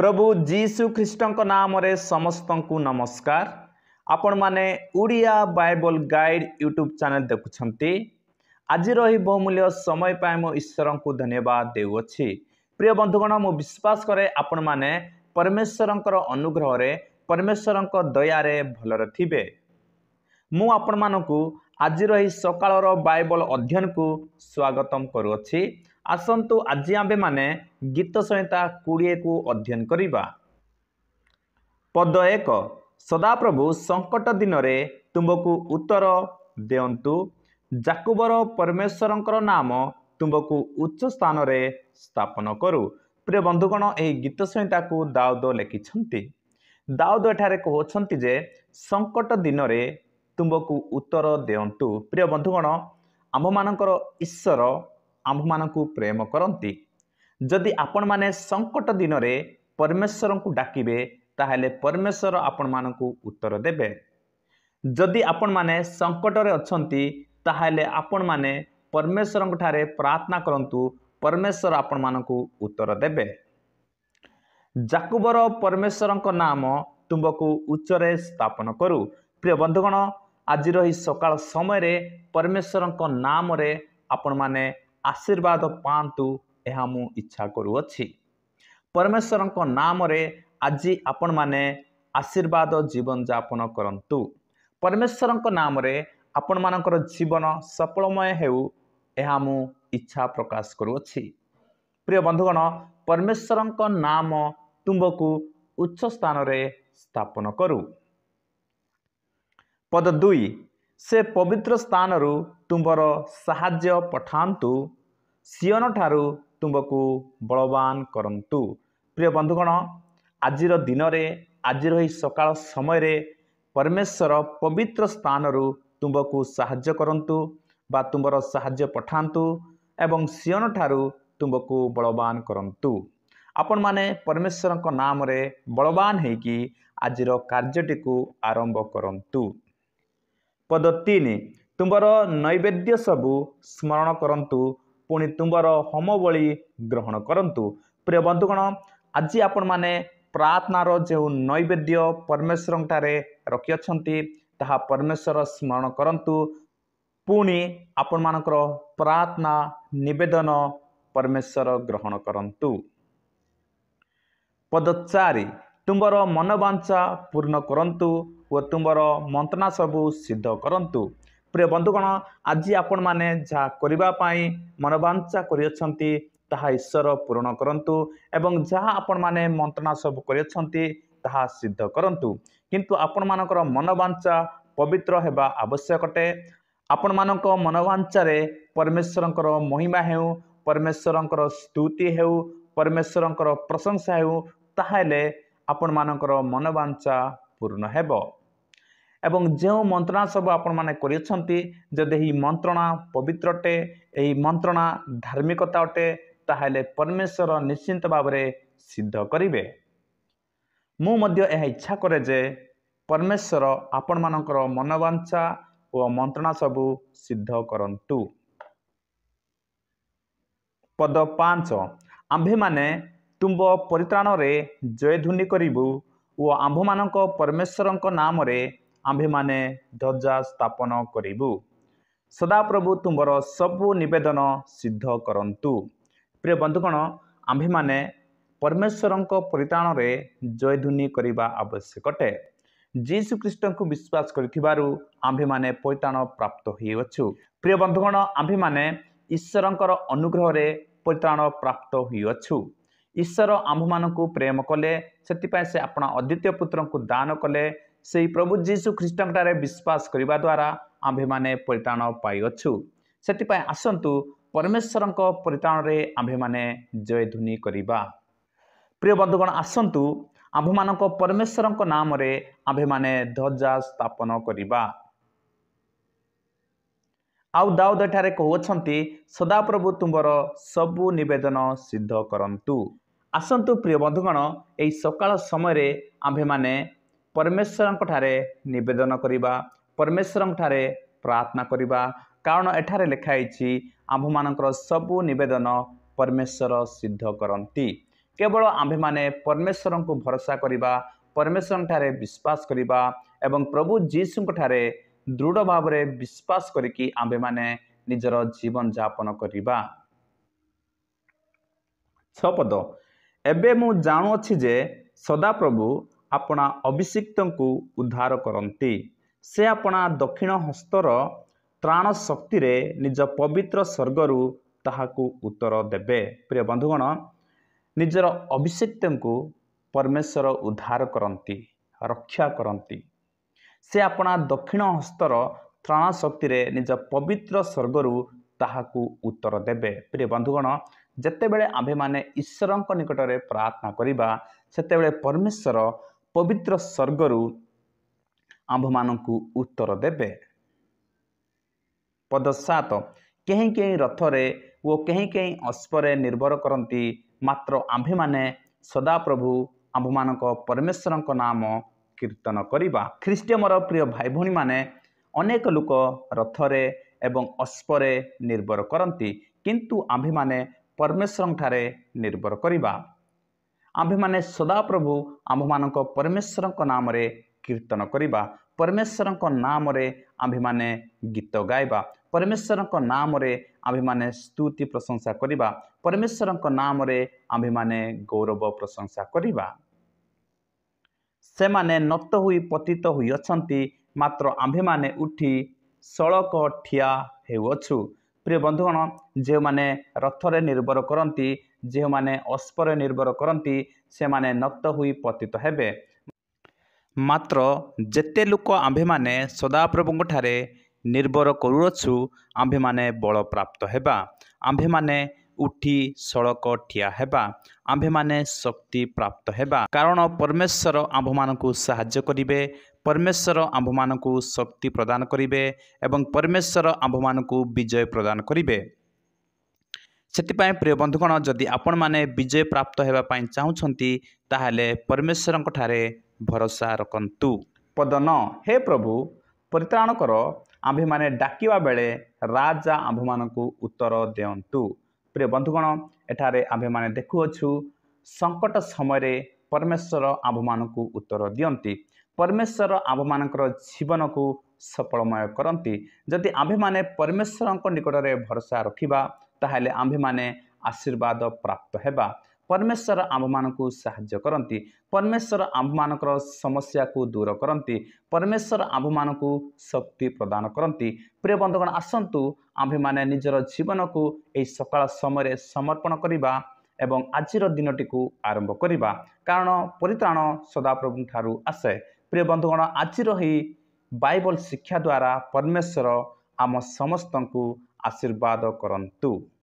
ପ୍ରଭୁ ଯୀଶୁ ଖ୍ରୀଷ୍ଟଙ୍କ ନାମରେ ସମସ୍ତଙ୍କୁ ନମସ୍କାର ଆପଣମାନେ Odia Bible guide YouTube channel ଦେଖୁଛନ୍ତି ଆଜିର ଏହି ବହୁମୂଲ୍ୟ ସମୟ ପାଇଁ ମୁଁ ଈଶ୍ୱରଙ୍କୁ ଧନ୍ୟବାଦ ଦେଉଅଛି ପ୍ରିୟ ବନ୍ଧୁଗଣ ମୁଁ ବିଶ୍ୱାସ କରେ ଆପଣମାନେ ପରମେଶ୍ୱରଙ୍କର ଅନୁଗ୍ରହରେ ପରମେଶ୍ୱରଙ୍କ ଦୟାରେ ଭଲରେ ଥିବେ ମୁଁ ଆପଣମାନଙ୍କୁ ଆଜିର ଏହି ସକାଳର ବାଇବଲ ଅଧ୍ୟୟନକୁ ସ୍ୱାଗତ କରୁଅଛି ଆସନ୍ତୁ ଆଜି ଆମ୍ଭେମାନେ ଗୀତ ସଂହିତା କୋଡ଼ିଏକୁ ଅଧ୍ୟୟନ କରିବା ପଦ ଏକ ସଦାପ୍ରଭୁ ସଙ୍କଟ ଦିନରେ ତୁମ୍ଭକୁ ଉତ୍ତର ଦିଅନ୍ତୁ ଜାକୁବର ପରମେଶ୍ୱରଙ୍କର ନାମ ତୁମ୍ଭକୁ ଉଚ୍ଚ ସ୍ଥାନରେ ସ୍ଥାପନ କରୁ ପ୍ରିୟ ବନ୍ଧୁଗଣ ଏହି ଗୀତ ସଂହିତାକୁ ଦାଉଦ ଲେଖିଛନ୍ତି ଦାଉଦ ଏଠାରେ କହୁଛନ୍ତି ଯେ ସଙ୍କଟ ଦିନରେ ତୁମ୍ଭକୁ ଉତ୍ତର ଦିଅନ୍ତୁ ପ୍ରିୟ ବନ୍ଧୁଗଣ ଆମ୍ଭମାନଙ୍କର ଈଶ୍ୱର ଆମ୍ଭମାନଙ୍କୁ ପ୍ରେମ କରନ୍ତି ଯଦି ଆପଣମାନେ ସଙ୍କଟ ଦିନରେ ପରମେଶ୍ୱରଙ୍କୁ ଡାକିବେ ତାହେଲେ ପରମେଶ୍ୱର ଆପଣମାନଙ୍କୁ ଉତ୍ତର ଦେବେ ଯଦି ଆପଣମାନେ ସଙ୍କଟରେ ଅଛନ୍ତି ତାହେଲେ ଆପଣମାନେ ପରମେଶ୍ୱରଙ୍କ ଠାରେ ପ୍ରାର୍ଥନା କରନ୍ତୁ ପରମେଶ୍ୱର ଆପଣମାନଙ୍କୁ ଉତ୍ତର ଦେବେ ଯାକୁବର ପରମେଶ୍ୱରଙ୍କ ନାମ ତୁମ୍ଭକୁ ଉଚ୍ଚରେ ସ୍ଥାପନ କରୁ ପ୍ରିୟ ବନ୍ଧୁଗଣ ଆଜିର ଏହି ସକାଳ ସମୟରେ ପରମେଶ୍ୱରଙ୍କ ନାମରେ ଆପଣମାନେ ଆଶୀର୍ବାଦ ପାଆନ୍ତୁ ଏହା ମୁଁ ଇଚ୍ଛା କରୁଅଛି ପରମେଶ୍ୱରଙ୍କ ନାମରେ ଆଜି ଆପଣମାନେ ଆଶୀର୍ବାଦ ଜୀବନଯାପନ କରନ୍ତୁ ପରମେଶ୍ୱରଙ୍କ ନାମରେ ଆପଣମାନଙ୍କର ଜୀବନ ସଫଳମୟ ହେଉ ଏହା ମୁଁ ଇଚ୍ଛା ପ୍ରକାଶ କରୁଅଛି ପ୍ରିୟ ବନ୍ଧୁଗଣ ପରମେଶ୍ୱରଙ୍କ ନାମ ତୁମ୍ଭକୁ ଉଚ୍ଚ ସ୍ଥାନରେ ସ୍ଥାପନ କରୁ ପଦ ଦୁଇ ସେ ପବିତ୍ର ସ୍ଥାନରୁ ତୁମ୍ଭର ସାହାଯ୍ୟ ପଠାନ୍ତୁ ସିଅନ ଠାରୁ ତୁମ୍ଭକୁ ବଳବାନ କରନ୍ତୁ ପ୍ରିୟ ବନ୍ଧୁଗଣ ଆଜିର ଦିନରେ ଆଜିର ଏହି ସକାଳ ସମୟରେ ପରମେଶ୍ୱର ପବିତ୍ର ସ୍ଥାନରୁ ତୁମ୍ଭକୁ ସାହାଯ୍ୟ କରନ୍ତୁ ବା ତୁମ୍ଭର ସାହାଯ୍ୟ ପଠାନ୍ତୁ ଏବଂ ସିଅନ ଠାରୁ ତୁମ୍ଭକୁ ବଳବାନ କରନ୍ତୁ ଆପଣମାନେ ପରମେଶ୍ୱରଙ୍କ ନାମରେ ବଳବାନ ହୋଇକି ଆଜିର କାର୍ଯ୍ୟଟିକୁ ଆରମ୍ଭ କରନ୍ତୁ ପଦ ତିନି ତୁମ୍ଭର ନୈବେଦ୍ୟ ସବୁ ସ୍ମରଣ କରନ୍ତୁ ପୁଣି ତୁମ୍ଭର ହୋମବଳି ଗ୍ରହଣ କରନ୍ତୁ ପ୍ରିୟ ବନ୍ଧୁଗଣ ଆଜି ଆପଣମାନେ ପ୍ରାର୍ଥନାର ଯେଉଁ ନୈବେଦ୍ୟ ପରମେଶ୍ୱରଙ୍କଠାରେ ରଖିଅଛନ୍ତି ତାହା ପରମେଶ୍ୱର ସ୍ମରଣ କରନ୍ତୁ ପୁଣି ଆପଣମାନଙ୍କର ପ୍ରାର୍ଥନା ନିବେଦନ ପରମେଶ୍ୱର ଗ୍ରହଣ କରନ୍ତୁ ପଦ ଚାରି ତୁମ୍ଭର ମନବାଞ୍ଛା ପୂର୍ଣ୍ଣ କରନ୍ତୁ ଓ ତୁମର ମନ୍ତ୍ରଣା ସବୁ ସିଦ୍ଧ କରନ୍ତୁ ପ୍ରିୟ ବନ୍ଧୁଗଣ ଆଜି ଆପଣମାନେ ଯାହା କରିବା ପାଇଁ ମନବାଞ୍ଛା କରିଅଛନ୍ତି ତାହା ଈଶ୍ୱର ପୂରଣ କରନ୍ତୁ ଏବଂ ଯାହା ଆପଣମାନେ ମନ୍ତ୍ରଣା ସବୁ କରିଅଛନ୍ତି ତାହା ସିଦ୍ଧ କରନ୍ତୁ କିନ୍ତୁ ଆପଣମାନଙ୍କର ମନବାଞ୍ଚା ପବିତ୍ର ହେବା ଆବଶ୍ୟକ ଅଟେ ଆପଣମାନଙ୍କ ମନବାଞ୍ଛାରେ ପରମେଶ୍ୱରଙ୍କର ମହିମା ହେଉ ପରମେଶ୍ୱରଙ୍କର ସ୍ତୁତି ହେଉ ପରମେଶ୍ୱରଙ୍କର ପ୍ରଶଂସା ହେଉ ତାହେଲେ ଆପଣମାନଙ୍କର ମନବାଞ୍ଛା ପୂର୍ଣ୍ଣ ହେବ ଏବଂ ଯେଉଁ ମନ୍ତ୍ରଣା ସବୁ ଆପଣମାନେ କରିଅଛନ୍ତି ଯଦି ଏହି ମନ୍ତ୍ରଣା ପବିତ୍ର ଅଟେ ଏହି ମନ୍ତ୍ରଣା ଧାର୍ମିକତା ଅଟେ ତାହେଲେ ପରମେଶ୍ୱର ନିଶ୍ଚିନ୍ତ ଭାବରେ ସିଦ୍ଧ କରିବେ ମୁଁ ମଧ୍ୟ ଏହା ଇଚ୍ଛା କରେ ଯେ ପରମେଶ୍ୱର ଆପଣମାନଙ୍କର ମନବାଞ୍ଛା ଓ ମନ୍ତ୍ରଣା ସବୁ ସିଦ୍ଧ କରନ୍ତୁ ପଦ ପାଞ୍ଚ ଆମ୍ଭେମାନେ ତୁମ୍ଭ ପରିତ୍ରାଣରେ ଜୟଧ୍ୱନି କରିବୁ ଓ ଆମ୍ଭମାନଙ୍କ ପରମେଶ୍ୱରଙ୍କ ନାମରେ ଆମ୍ଭେମାନେ ଧ୍ୱଜା ସ୍ଥାପନ କରିବୁ ସଦାପ୍ରଭୁ ତୁମର ସବୁ ନିବେଦନ ସିଦ୍ଧ କରନ୍ତୁ ପ୍ରିୟ ବନ୍ଧୁଗଣ ଆମ୍ଭେମାନେ ପରମେଶ୍ୱରଙ୍କ ପରିତାଣରେ ଜୟଧ୍ୱନି କରିବା ଆବଶ୍ୟକ ଅଟେ ଯୀଶୁ ଖ୍ରୀଷ୍ଟଙ୍କୁ ବିଶ୍ୱାସ କରିଥିବାରୁ ଆମ୍ଭେମାନେ ପରିତାଣ ପ୍ରାପ୍ତ ହୋଇଅଛୁ ପ୍ରିୟ ବନ୍ଧୁଗଣ ଆମ୍ଭେମାନେ ଈଶ୍ୱରଙ୍କର ଅନୁଗ୍ରହରେ ପରିତାଣ ପ୍ରାପ୍ତ ହୋଇଅଛୁ ଈଶ୍ୱର ଆମ୍ଭମାନଙ୍କୁ ପ୍ରେମ କଲେ ସେଥିପାଇଁ ସେ ଆପଣ ଅଦ୍ୱିତୀୟ ପୁତ୍ରଙ୍କୁ ଦାନ କଲେ ସେହି ପ୍ରଭୁ ଯୀଶୁ ଖ୍ରୀଷ୍ଟଙ୍କଠାରେ ବିଶ୍ୱାସ କରିବା ଦ୍ୱାରା ଆମ୍ଭେମାନେ ପରିତାଣ ପାଇଅଛୁ ସେଥିପାଇଁ ଆସନ୍ତୁ ପରମେଶ୍ୱରଙ୍କ ପରିତାଣରେ ଆମ୍ଭେମାନେ ଜୟ ଜୟଧ୍ୱନି କରିବା ପ୍ରିୟ ବନ୍ଧୁଗଣ ଆସନ୍ତୁ ଆମ୍ଭମାନଙ୍କ ପରମେଶ୍ୱରଙ୍କ ନାମରେ ଆମ୍ଭେମାନେ ଧ୍ୱଜା ସ୍ଥାପନ କରିବା ଆଉ ଦାଉଦ ଏଠାରେ କହୁଅଛନ୍ତି ସଦାପ୍ରଭୁ ତୁମର ସବୁ ନିବେଦନ ସିଦ୍ଧ କରନ୍ତୁ ଆସନ୍ତୁ ପ୍ରିୟ ବନ୍ଧୁଗଣ ଏଇ ସକାଳ ସମୟରେ ଆମ୍ଭେମାନେ ପରମେଶ୍ୱରଙ୍କ ଠାରେ ନିବେଦନ କରିବା ପରମେଶ୍ୱରଙ୍କ ଠାରେ ପ୍ରାର୍ଥନା କରିବା କାରଣ ଏଠାରେ ଲେଖା ହେଇଛି ଆମ୍ଭମାନଙ୍କର ସବୁ ନିବେଦନ ପରମେଶ୍ୱର ସିଦ୍ଧ କରନ୍ତି କେବଳ ଆମ୍ଭେମାନେ ପରମେଶ୍ୱରଙ୍କୁ ଭରସା କରିବା ପରମେଶ୍ୱରଙ୍କ ଠାରେ ବିଶ୍ୱାସ କରିବା ଏବଂ ପ୍ରଭୁ ଯୀଶୁଙ୍କ ଠାରେ ଦୃଢ଼ ଭାବରେ ବିଶ୍ୱାସ କରିକି ଆମ୍ଭେମାନେ ନିଜର ଜୀବନଯାପନ କରିବା ଛଅ ଏବେ ମୁଁ ଜାଣୁଅଛି ଯେ ସଦାପ୍ରଭୁ ଆପଣା ଅଭିଷିକ୍ତଙ୍କୁ ଉଦ୍ଧାର କରନ୍ତି ସେ ଆପଣା ଦକ୍ଷିଣ ହସ୍ତର ତ୍ରାଣ ଶକ୍ତିରେ ନିଜ ପବିତ୍ର ସ୍ୱର୍ଗରୁ ତାହାକୁ ଉତ୍ତର ଦେବେ ପ୍ରିୟ ବନ୍ଧୁଗଣ ନିଜର ଅଭିଷିକ୍ତଙ୍କୁ ପରମେଶ୍ୱର ଉଦ୍ଧାର କରନ୍ତି ରକ୍ଷା କରନ୍ତି ସେ ଆପଣା ଦକ୍ଷିଣ ହସ୍ତର ତ୍ରାଣ ଶକ୍ତିରେ ନିଜ ପବିତ୍ର ସ୍ୱର୍ଗରୁ ତାହାକୁ ଉତ୍ତର ଦେବେ ପ୍ରିୟ ବନ୍ଧୁଗଣ ଯେତେବେଳେ ଆମ୍ଭେମାନେ ଈଶ୍ୱରଙ୍କ ନିକଟରେ ପ୍ରାର୍ଥନା କରିବା ସେତେବେଳେ ପରମେଶ୍ୱର ପବିତ୍ର ସ୍ୱର୍ଗରୁ ଆମ୍ଭମାନଙ୍କୁ ଉତ୍ତର ଦେବେ ପଦ ସାତ କେହିଁ କେହିଁ ରଥରେ ଓ କେହିଁ କେହିଁ ଅଶ୍ୱରେ ନିର୍ଭର କରନ୍ତି ମାତ୍ର ଆମ୍ଭେମାନେ ସଦାପ୍ରଭୁ ଆମ୍ଭମାନଙ୍କ ପରମେଶ୍ୱରଙ୍କ ନାମ କୀର୍ତ୍ତନ କରିବା ଖ୍ରୀଷ୍ଟମର ପ୍ରିୟ ଭାଇ ଭଉଣୀମାନେ ଅନେକ ଲୋକ ରଥରେ ଏବଂ ଅଶ୍ୱରେ ନିର୍ଭର କରନ୍ତି କିନ୍ତୁ ଆମ୍ଭେମାନେ ପରମେଶ୍ୱରଙ୍କଠାରେ ନିର୍ଭର କରିବା ଆମ୍ଭେମାନେ ସଦାପ୍ରଭୁ ଆମ୍ଭମାନଙ୍କ ପରମେଶ୍ୱରଙ୍କ ନାମରେ କୀର୍ତ୍ତନ କରିବା ପରମେଶ୍ୱରଙ୍କ ନାମରେ ଆମ୍ଭେମାନେ ଗୀତ ଗାଇବା ପରମେଶ୍ୱରଙ୍କ ନାମରେ ଆମ୍ଭେମାନେ ସ୍ତୁତି ପ୍ରଶଂସା କରିବା ପରମେଶ୍ୱରଙ୍କ ନାମରେ ଆମ୍ଭେମାନେ ଗୌରବ ପ୍ରଶଂସା କରିବା ସେମାନେ ନତ ହୋଇ ପତିତ ହୋଇଅଛନ୍ତି ମାତ୍ର ଆମ୍ଭେମାନେ ଉଠି ସଳକ ଠିଆ ହେଉଅଛୁ প্রিয় বন্ধুগণ যে রথরে নির্ভর করতে যে অস্পরে নির্ভর করতে সে নক্ত হয়ে পতিত হবে মাত্র যেতে লোক আম্ভেমানে সদাপ্রভুঙ্ঠারে নির্ভর করুছু আম্ভেমানে বলপ্রাপ্ত হেবা আম্ভেমানে উঠি সড়ক ঠিয়া হেবা আম্ভেমানে শক্তি প্রাপ্ত হেবা কারণ পরমেশ্বর আম্ভମାନଙ୍କୁ সাহায্য করিবে ପରମେଶ୍ୱର ଆମ୍ଭମାନଙ୍କୁ ଶକ୍ତି ପ୍ରଦାନ କରିବେ ଏବଂ ପରମେଶ୍ୱର ଆମ୍ଭମାନଙ୍କୁ ବିଜୟ ପ୍ରଦାନ କରିବେ ସେଥିପାଇଁ ପ୍ରିୟ ବନ୍ଧୁଗଣ ଯଦି ଆପଣମାନେ ବିଜୟ ପ୍ରାପ୍ତ ହେବା ପାଇଁ ଚାହୁଁଛନ୍ତି ତାହେଲେ ପରମେଶ୍ୱରଙ୍କଠାରେ ଭରସା ରଖନ୍ତୁ ପଦ ନ ହେ ପ୍ରଭୁ ପରିତ୍ରାଣ କର ଆମ୍ଭେମାନେ ଡାକିବା ବେଳେ ରାଜା ଆମ୍ଭମାନଙ୍କୁ ଉତ୍ତର ଦିଅନ୍ତୁ ପ୍ରିୟ ବନ୍ଧୁଗଣ ଏଠାରେ ଆମ୍ଭେମାନେ ଦେଖୁଅଛୁ ସଙ୍କଟ ସମୟରେ ପରମେଶ୍ୱର ଆମ୍ଭମାନଙ୍କୁ ଉତ୍ତର ଦିଅନ୍ତି ପରମେଶ୍ୱର ଆମ୍ଭମାନଙ୍କର ଜୀବନକୁ ସଫଳମୟ କରନ୍ତି ଯଦି ଆମ୍ଭେମାନେ ପରମେଶ୍ୱରଙ୍କ ନିକଟରେ ଭରସା ରଖିବା ତାହେଲେ ଆମ୍ଭେମାନେ ଆଶୀର୍ବାଦ ପ୍ରାପ୍ତ ହେବା ପରମେଶ୍ୱର ଆମ୍ଭମାନଙ୍କୁ ସାହାଯ୍ୟ କରନ୍ତି ପରମେଶ୍ୱର ଆମ୍ଭମାନଙ୍କର ସମସ୍ୟାକୁ ଦୂର କରନ୍ତି ପରମେଶ୍ୱର ଆମ୍ଭମାନଙ୍କୁ ଶକ୍ତି ପ୍ରଦାନ କରନ୍ତି ପ୍ରିୟ ବନ୍ଧୁଗଣ ଆସନ୍ତୁ ଆମ୍ଭେମାନେ ନିଜର ଜୀବନକୁ ଏହି ସକାଳ ସମୟରେ ସମର୍ପଣ କରିବା ଏବଂ ଆଜିର ଦିନଟିକୁ ଆରମ୍ଭ କରିବା କାରଣ ପରିତ୍ରାଣ ଠାରୁ ଆସେ ପ୍ରିୟ ବନ୍ଧୁଗଣ ଆଜିର ଏହି ବାଇବଲ ଶିକ୍ଷା ଦ୍ୱାରା ପରମେଶ୍ୱର ଆମ ସମସ୍ତଙ୍କୁ ଆଶୀର୍ବାଦ କରନ୍ତୁ